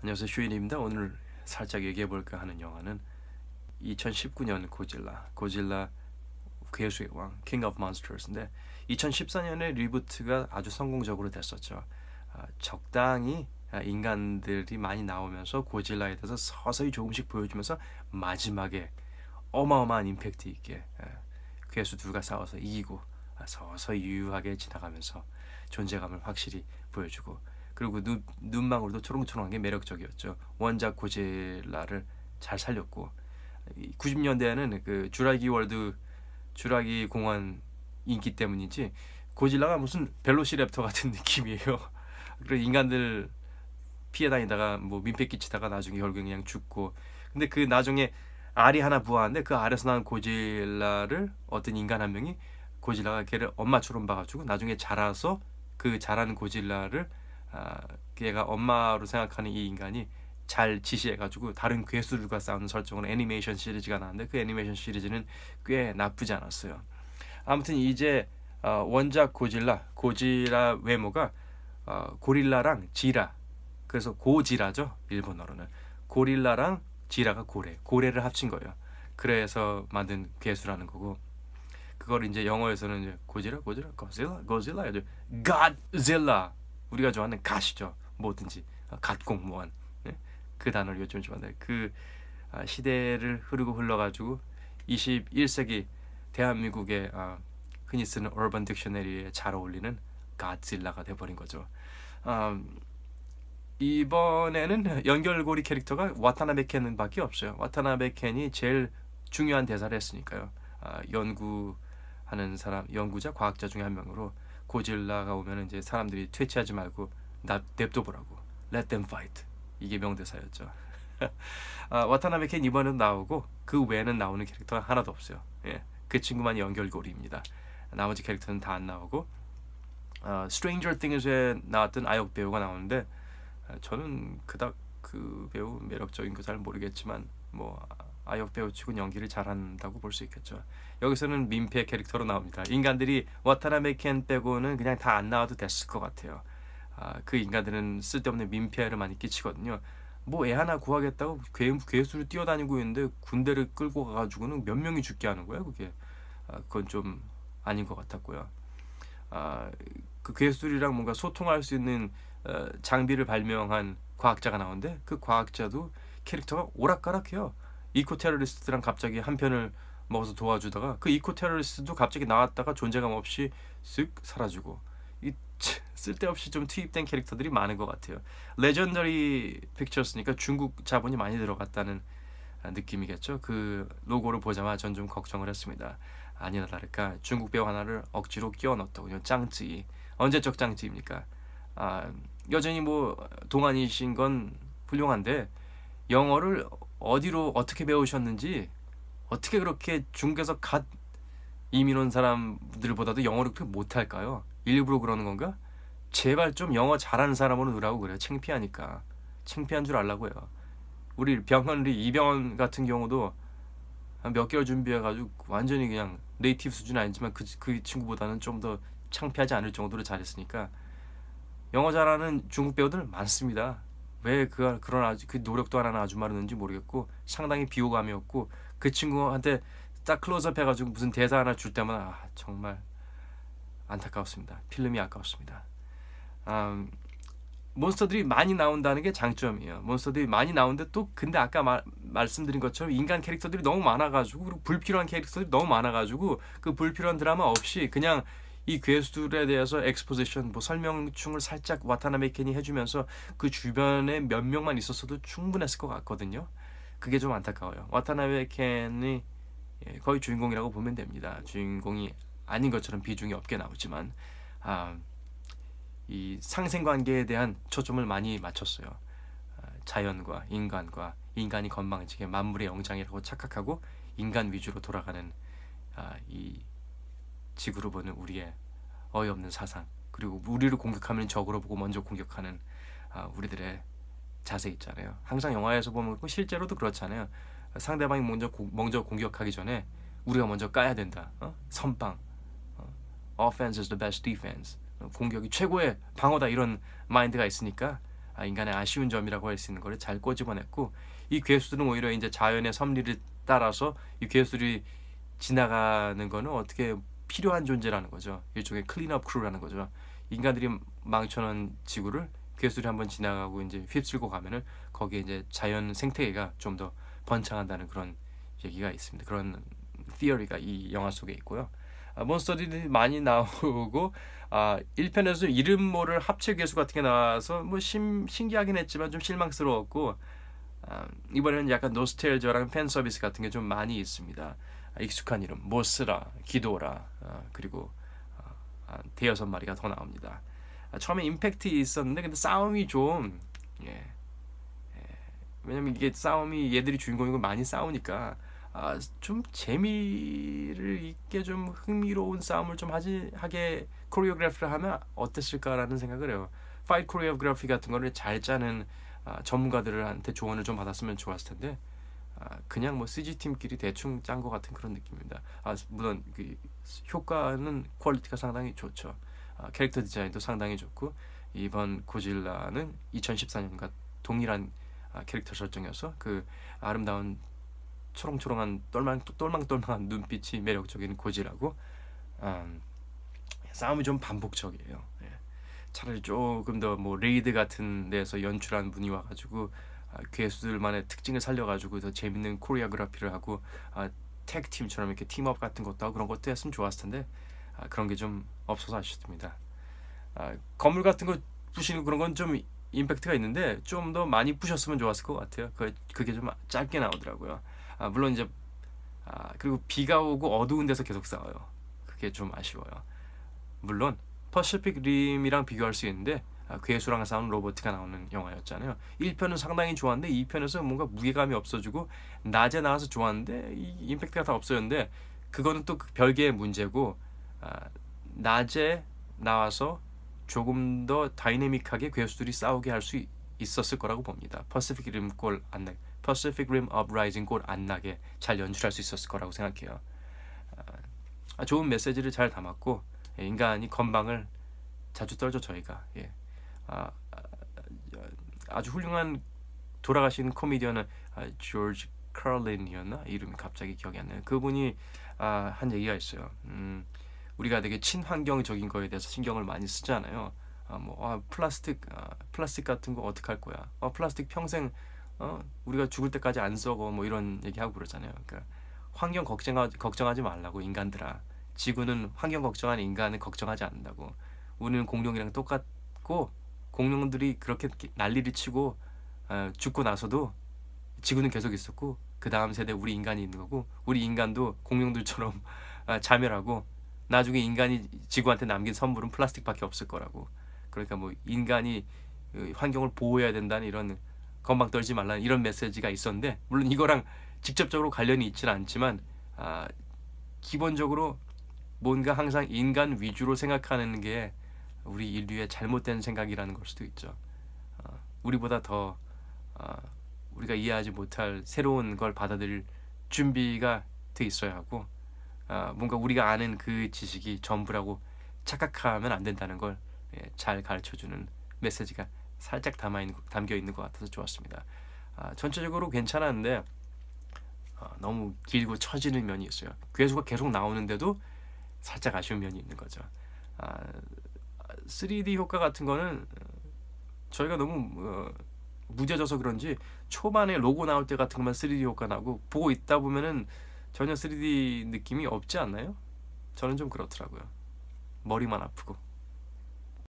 안녕하세요 쇼인입니다 오늘 살짝 얘기해볼까 하는 영화는 2019년 고질라 고질라 괴수의 왕 King of Monsters인데 2014년에 리부트가 아주 성공적으로 됐었죠 아, 적당히 아, 인간들이 많이 나오면서 고질라에 대해서 서서히 조금씩 보여주면서 마지막에 어마어마한 임팩트 있게 아, 괴수 둘과 싸워서 이기고 서서히 유유하게 지나가면서 존재감을 확실히 보여주고 그리고 눈, 눈망울도 초롱초롱한 게 매력적이었죠. 원작 고질라를 잘 살렸고 90년대에는 그 주라기 월드 주라기 공원 인기 때문인지 고질라가 무슨 벨로시랩터 같은 느낌이에요. 그리고 인간들 피해 다니다가 뭐 민폐 끼치다가 나중에 결국 그냥 죽고 근데 그 나중에 알이 하나 부화하는데 그 알에서 난 고질라를 어떤 인간 한 명이 고질라가 걔를 엄마처럼 봐가지고 나중에 자라서 그 자란 고질라를 아, 얘가 엄마로 생각하는 이 인간이 잘 지시해가지고 다른 괴수들과 싸우는 설정으로 애니메이션 시리즈가 나왔는데 그 애니메이션 시리즈는 꽤 나쁘지 않았어요. 아무튼 이제 어, 원작 고질라 고질라 외모가 어, 고릴라랑 지라 그래서 고지라죠 일본어로는 고릴라랑 지라가 고래 고래를 합친 거예요. 그래서 만든 괴수라는 거고 그걸 이제 영어에서는 이제 고질라고질라 고질라 고질라 해죠. 가질라 우리가 좋아하는 가시죠. 뭐든지 아, 갓공무원 네? 예? 그 단어를 요즘 좋아하는데 그 아, 시대를 흐르고 흘러가지고 21세기 대한민국의 아, 흔히 쓰는 얼반 딕셔너리에 잘 어울리는 가질라가 돼버린 거죠. 이번에는 연결고리 캐릭터가 와타나베 켄밖에 없어요. 와타나베 켄이 제일 중요한 대사를 했으니까요. 연구하는 사람, 연구자, 과학자 중에 한 명으로 고질라가 오면 이제 사람들이 퇴치하지 말고 냅둬보라고 Let them fight 이게 명대사였죠 아, 와타나베 켄 이번에도 나오고 그 외에는 나오는 캐릭터 가 하나도 없어요 예, 그 친구만 연결고리입니다 나머지 캐릭터는 다 안 나오고 어, Stranger Things에 나왔던 아역 배우가 나오는데 아, 저는 그닥 그 배우 매력적인 거잘 모르겠지만 뭐 아역 배우 치곤 연기를 잘한다고 볼 수 있겠죠. 여기서는 민폐 캐릭터로 나옵니다. 인간들이 와타나베 켄 빼고는 그냥 다 안 나와도 됐을 것 같아요. 아, 그 인간들은 쓸데없는 민폐를 많이 끼치거든요. 뭐 애 하나 구하겠다고 괴, 괴수를 뛰어다니고 있는데 군대를 끌고 가가지고는 몇 명이 죽게 하는 거야 그게. 아, 그건 좀 아닌 것 같았고요. 아, 그 괴수들이랑 뭔가 소통할 수 있는 어, 장비를 발명한 과학자가 나오는데 그 과학자도 캐릭터가 오락가락해요. 이코 테러리스트랑 갑자기 한 편을 먹어서 도와주다가 그 이코 테러리스트도 갑자기 나왔다가 존재감 없이 쓱 사라지고 이 쓸데없이 좀 투입된 캐릭터들이 많은 것 같아요. 레전더리 픽처스니까 중국 자본이 많이 들어갔다는 아, 느낌이겠죠. 그 로고를 보자마자 전 좀 걱정을 했습니다. 아니나 다를까 중국 배우 하나를 억지로 끼워 넣었더군요. 짱찌 언제적 짱찌입니까? 아 여전히 뭐 동안이신 건 훌륭한데 영어를 어디로 어떻게 배우셨는지 어떻게 그렇게 중국에서 갓 이민 온 사람들보다도 영어를 그렇게 못할까요? 일부러 그러는 건가? 제발 좀 영어 잘하는 사람으로 놀라고 그래요. 창피하니까. 창피한 줄 알라고 요 우리 병원, 우리 이병헌 같은 경우도 몇 개월 준비해가지고 완전히 그냥 네이티브 수준은 아니지만 그, 그 친구보다는 좀 더 창피하지 않을 정도로 잘했으니까 영어 잘하는 중국 배우들 많습니다. 왜그 그런 아주 그 노력도 안 하는 아줌마였는지 모르겠고 상당히 비호감이었고 그 친구한테 딱 클로즈업 해가지고 무슨 대사 하나 줄 때마다 아, 정말 안타까웠습니다. 필름이 아까웠습니다. 아, 몬스터들이 많이 나온다는 게 장점이에요. 몬스터들이 많이 나오는데 또 근데 아까 마, 말씀드린 것처럼 인간 캐릭터들이 너무 많아가지고 그리고 불필요한 캐릭터들이 너무 많아가지고 그 불필요한 드라마 없이 그냥 이 괴수들에 대해서 엑스포지션 뭐 설명충을 살짝 와타나메 켄이 해주면서 그 주변에 몇 명만 있었어도 충분했을 것 같거든요. 그게 좀 안타까워요. 와타나메 켄이 예, 거의 주인공이라고 보면 됩니다. 주인공이 아닌 것처럼 비중이 없게 나오지만 아, 이 상생관계에 대한 초점을 많이 맞췄어요. 아, 자연과 인간과 인간이 건방지게 만물의 영장이라고 착각하고 인간 위주로 돌아가는 아, 이 지구로 보는 우리의 어이없는 사상 그리고 우리를 공격하면 적으로 보고 먼저 공격하는 아, 우리들의 자세 있잖아요. 항상 영화에서 보면 실제로도 그렇잖아요. 상대방이 먼저 고, 먼저 공격하기 전에 우리가 먼저 까야 된다. 어? 선빵. 어? Offense is the best defense. 공격이 최고의 방어다 이런 마인드가 있으니까 아, 인간의 아쉬운 점이라고 할 수 있는 거를 잘 꼬집어냈고 이 괴수들은 오히려 이제 자연의 섭리를 따라서 이 괴수들이 지나가는 거는 어떻게 필요한 존재라는 거죠. 일종의 클린업 크루라는 거죠. 인간들이 망쳐놓은 지구를 괴수리 한번 지나가고 이제 휩쓸고 가면은 거기에 이제 자연 생태계가 좀 더 번창한다는 그런 얘기가 있습니다. 그런 theory가 이 영화 속에 있고요. 아, 몬스터들이 많이 나오고 아 1편에서 이름 모를 합체 괴수 같은 게 나와서 뭐 신, 신기하긴 했지만 좀 실망스러웠고 아, 이번에는 약간 노스텔저랑 팬 서비스 같은 게 좀 많이 있습니다. 익숙한 이름 모스라, 뭐 기도라 어, 그리고 어, 아, 대여섯 마리가 더 나옵니다. 아, 처음에 임팩트 있었는데 근데 싸움이 좀 예, 예, 왜냐면 이게 싸움이 얘들이 주인공이고 많이 싸우니까 아, 좀 재미를 있게 좀 흥미로운 싸움을 좀 하지 하게 코리오그래피를 하면 어땠을까라는 생각을 해요. 파이트 코리오그래피 같은 거를 잘 짜는 아, 전문가들한테 조언을 좀 받았으면 좋았을 텐데 아, 그냥 뭐 CG 팀끼리 대충 짠 것 같은 그런 느낌입니다. 아, 물론 그 효과는 퀄리티가 상당히 좋죠. 아, 캐릭터 디자인도 상당히 좋고 이번 고질라는 2014년과 동일한 아, 캐릭터 설정이어서 그 아름다운 초롱초롱한 똘망 똘망똘망한 눈빛이 매력적인 고질하고 음, 싸움이 좀 반복적이에요. 예. 차라리 조금 더 뭐 레이드 같은 데서 연출한 분이 와가지고 아, 괴수들만의 특징을 살려가지고 더 재밌는 코리아그라피를 하고 아, 택 팀처럼 이렇게 팀업 같은 것도 하고 그런 것도 했으면 좋았을 텐데 아, 그런 게 좀 없어서 아쉽습니다. 아, 건물 같은 거 부시는 그런 건 좀 임팩트가 있는데 좀 더 많이 부셨으면 좋았을 것 같아요. 그, 그게 좀 짧게 나오더라고요. 아, 물론 이제 아, 그리고 비가 오고 어두운 데서 계속 싸워요. 그게 좀 아쉬워요. 물론 퍼시픽 림이랑 비교할 수 있는데 괴수랑 아, 싸우는 로보트가 나오는 영화였잖아요. 1편은 상당히 좋았는데 2편에서 뭔가 무게감이 없어지고 낮에 나와서 좋았는데 이 임팩트가 다 없어졌는데 그거는 또 그 별개의 문제고 아, 낮에 나와서 조금 더 다이내믹하게 괴수들이 싸우게 할 수 있었을 거라고 봅니다. 퍼시픽 림골 안 나게, 퍼시픽 림 업라이징 골안 나게 잘 연출할 수 있었을 거라고 생각해요. 아, 좋은 메시지를 잘 담았고 예, 인간이 건방을 자주 떨죠 저희가. 예. 아, 아, 아주 훌륭한 돌아가신 코미디언은 아, 조지 카롤린이었나 이름이 갑자기 기억이 안 나요. 그분이 아, 한 얘기가 있어요. 음, 우리가 되게 친환경적인 거에 대해서 신경을 많이 쓰잖아요. 아, 뭐 아, 플라스틱 아, 플라스틱 같은 거 어떻게 할 거야? 아, 플라스틱 평생 어, 우리가 죽을 때까지 안 써고 뭐 이런 얘기하고 그러잖아요. 그러니까 환경 걱정하, 걱정하지 말라고 인간들아. 지구는 환경 걱정하는 인간은 걱정하지 않는다고. 우리는 공룡이랑 똑같고 공룡들이 그렇게 난리를 치고 어, 죽고 나서도 지구는 계속 있었고 그 다음 세대 우리 인간이 있는 거고 우리 인간도 공룡들처럼 어, 자멸하고 나중에 인간이 지구한테 남긴 선물은 플라스틱밖에 없을 거라고 그러니까 뭐 인간이 어, 환경을 보호해야 된다는 이런 건방 떨지 말라는 이런 메시지가 있었는데 물론 이거랑 직접적으로 관련이 있지는 않지만 아, 기본적으로 뭔가 항상 인간 위주로 생각하는 게 우리 인류의 잘못된 생각이라는 걸 수도 있죠. 어, 우리보다 더 어, 우리가 이해하지 못할 새로운 걸 받아들일 준비가 돼 있어야 하고 어, 뭔가 우리가 아는 그 지식이 전부라고 착각하면 안 된다는 걸잘 예, 가르쳐주는 메시지가 살짝 담아 있는, 담겨 있는 것 같아서 좋았습니다. 아, 전체적으로 괜찮았는데 아, 너무 길고 처지는 면이 있어요. 괴수가 계속 나오는데도 살짝 아쉬운 면이 있는 거죠. 3D 효과 같은 거는 어, 저희가 너무 어, 무뎌져서 그런지 초반에 로고 나올 때 같은 것만 3D 효과 나고 보고 있다 보면은 전혀 3D 느낌이 없지 않나요? 저는 좀 그렇더라고요. 머리만 아프고.